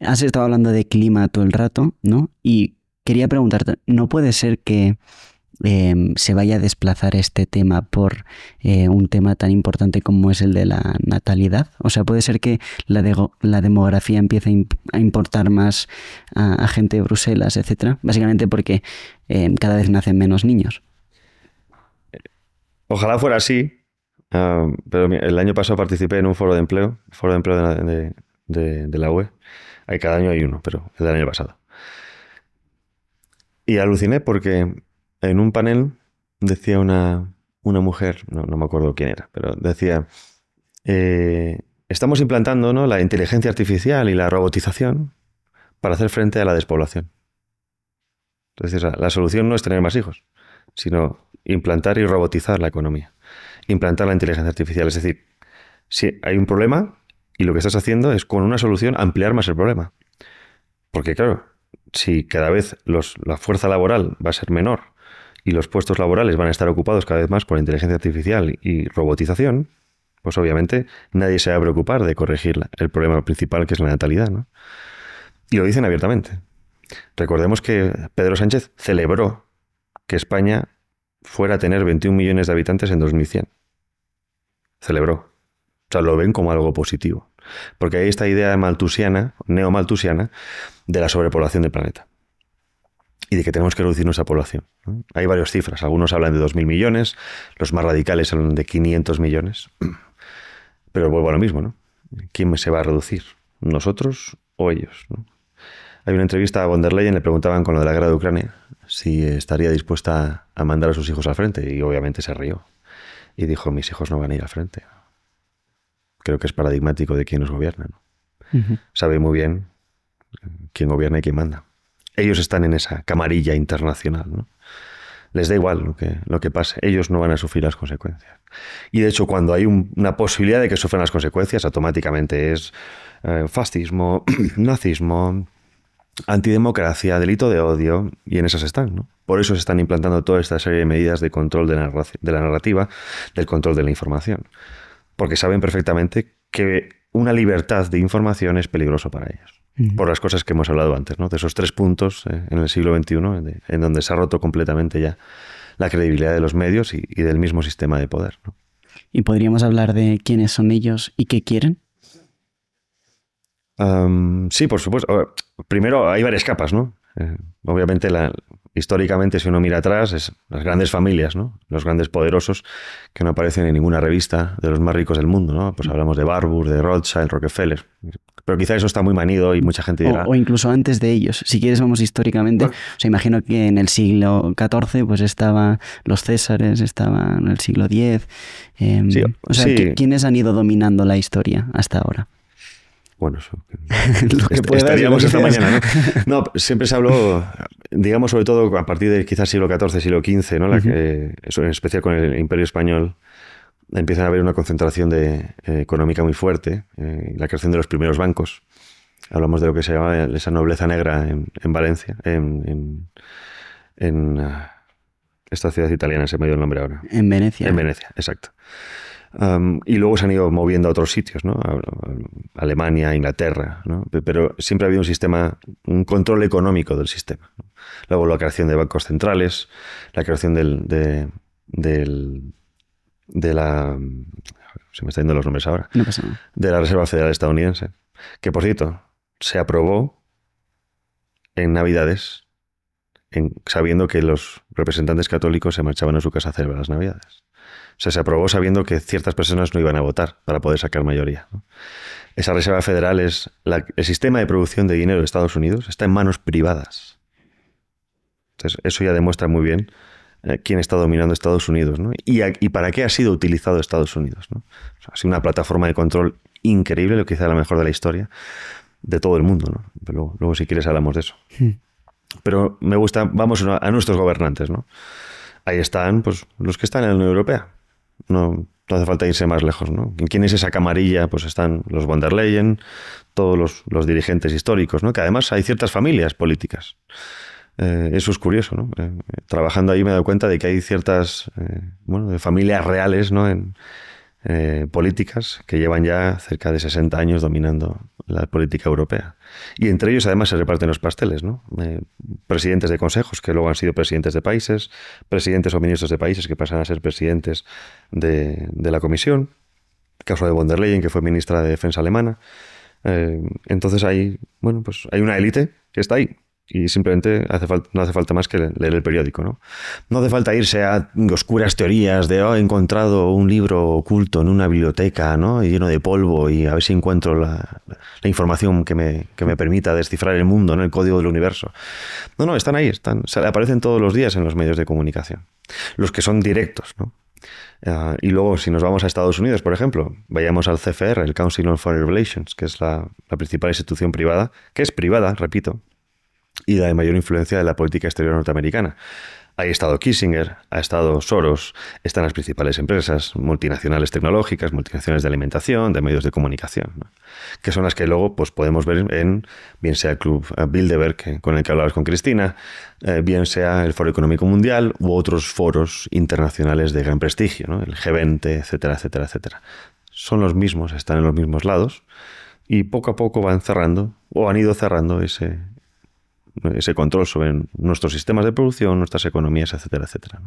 Has estado hablando de clima todo el rato, ¿no? Y quería preguntarte, ¿no puede ser que em, se vaya a desplazar este tema por eh, un tema tan importante como es el de la natalidad? O sea, ¿puede ser que la, demografía empiece a, importar más a, gente de Bruselas, etcétera? Básicamente porque em, cada vez nacen menos niños. Ojalá fuera así, ah, pero el año pasado participé en un foro de empleo, foro de empleo de, de, la UE. Hay, cada año hay uno, pero el del año pasado. Y aluciné porque en un panel decía una, mujer, no, me acuerdo quién era, pero decía, eh, estamos implantando la inteligencia artificial y la robotización para hacer frente a la despoblación. Entonces, la solución no es tener más hijos, sino implantar y robotizar la economía, implantar la inteligencia artificial. Es decir, si hay un problema, y lo que estás haciendo es con una solución ampliar más el problema. Porque claro, si cada vez la fuerza laboral va a ser menor y los puestos laborales van a estar ocupados cada vez más por inteligencia artificial y robotización, pues obviamente nadie se va a preocupar de corregir el problema principal que es la natalidad. ¿no? Y lo dicen abiertamente. Recordemos que Pedro Sánchez celebró que España fuera a tener 21 millones de habitantes en 2100. Celebró lo ven como algo positivo. Porque hay esta idea maltusiana, neomaltusiana, de la sobrepoblación del planeta y de que tenemos que reducir nuestra población. Hay varias cifras, algunos hablan de 2.000 millones, los más radicales hablan de 500 millones, pero vuelvo a lo mismo, ¿no? ¿Quién se va a reducir? ¿Nosotros o ellos? Hay una entrevista a von der Leyen, le preguntaban con lo de la guerra de Ucrania si estaría dispuesta a mandar a sus hijos al frente y obviamente se rió y dijo, mis hijos no van a ir al frente, creo que es paradigmático de quién nos gobierna. Sabe muy bien quién gobierna y quién manda. Ellos están en esa camarilla internacional. Les da igual lo que, lo que pase. Ellos no van a sufrir las consecuencias. Y de hecho, cuando hay una posibilidad de que sufran las consecuencias, automáticamente es eh, fascismo, nazismo, antidemocracia, delito de odio, y en esas están. Por eso se están implantando toda esta serie de medidas de control de, de la narrativa, del control de la información porque saben perfectamente que una libertad de información es peligroso para ellos. Por las cosas que hemos hablado antes, ¿no? De esos tres puntos eh, en el siglo XXI, en donde se ha roto completamente ya la credibilidad de los medios y, del mismo sistema de poder. ¿Y podríamos hablar de quiénes son ellos y qué quieren? sí, por supuesto. primero, hay varias capas, ¿no? Eh, obviamente, la, históricamente, si uno mira atrás, es las grandes familias, ¿no? los grandes poderosos que no aparecen en ninguna revista de los más ricos del mundo. ¿no? Pues hablamos de Barbour, de Rothschild, Rockefeller. Pero quizá eso está muy manido y mucha gente dirá. O, incluso antes de ellos. Si quieres, vamos históricamente. imagino que en el siglo XIV pues estaban los Césares, estaban en el siglo X. Em, o sea, ¿quiénes han ido dominando la historia hasta ahora? Bueno, lo que estaríamos esta mañana, ¿no? ¿no? siempre se habló, digamos, sobre todo a partir de quizás siglo XIV, siglo XV, ¿no? en especial con el Imperio Español, empieza a haber una concentración de, eh, económica muy fuerte, eh, la creación de los primeros bancos. Hablamos de lo que se llama esa nobleza negra en, Valencia, en, en, ah, esta ciudad italiana, se me dio el nombre ahora. En Venecia. En Venecia, exacto y luego se han ido moviendo a otros sitios, ¿no? Alemania, Inglaterra, ¿no? Pero siempre ha habido un sistema, un control económico del sistema. Luego la creación de bancos centrales, la creación de, la... Se me están yendo los nombres ahora. De la Reserva Federal Estadounidense. Que, por cierto, se aprobó en Navidades, sabiendo que los representantes católicos se marchaban a su casa a celebrar las Navidades se aprobó sabiendo que ciertas personas no iban a votar para poder sacar mayoría. Esa Reserva Federal es el sistema de producción de dinero de Estados Unidos, está en manos privadas. Entonces, eso ya demuestra muy bien eh, quién está dominando Estados Unidos y, para qué ha sido utilizado Estados Unidos. ¿no? ha sido una plataforma de control increíble, lo quizá la mejor de la historia, de todo el mundo. luego, si quieres, hablamos de eso. Hmm. Pero me gusta, vamos a, a nuestros gobernantes. ¿no? ahí están pues, los que están en la Unión Europea. No, hace falta irse más lejos. ¿no? ¿Quién es esa camarilla? Pues están los von der Leyen, todos los, dirigentes históricos, ¿no? que además hay ciertas familias políticas. Eh, eso es curioso. ¿no? Eh, trabajando ahí me he dado cuenta de que hay ciertas eh, bueno, de familias reales ¿no? en, eh, políticas que llevan ya cerca de 60 años dominando la política europea. Y entre ellos además se reparten los pasteles, ¿no? Eh, presidentes de consejos que luego han sido presidentes de países, presidentes o ministros de países que pasan a ser presidentes de, la comisión, caso de von der Leyen que fue ministra de defensa alemana. Eh, entonces hay, bueno, pues hay una élite que está ahí y simplemente no hace falta más que leer el periódico. ¿no? no hace falta irse a oscuras teorías de oh, he encontrado un libro oculto en una biblioteca ¿no? lleno de polvo y a ver si encuentro la, información que me, permita descifrar el mundo, ¿no? el código del universo. No, no, están ahí, están, aparecen todos los días en los medios de comunicación, los que son directos. ¿no? Ah, y luego, si nos vamos a Estados Unidos, por ejemplo, vayamos al CFR, el Council on Foreign Relations, que es la principal institución privada, que es privada, repito, y la de mayor influencia de la política exterior norteamericana. Ahí ha estado Kissinger, ha estado Soros, están las principales empresas, multinacionales tecnológicas, multinacionales de alimentación, de medios de comunicación, que son las que luego pues, podemos ver en, bien sea el Club Bilderberg, con el que hablabas con Cristina, eh, bien sea el Foro Económico Mundial u otros foros internacionales de gran prestigio, el G20, etcétera, etcétera, etcétera. Son los mismos, están en los mismos lados y poco a poco van cerrando o han ido cerrando ese, ese control sobre nuestros sistemas de producción, nuestras economías, etcétera, etcétera.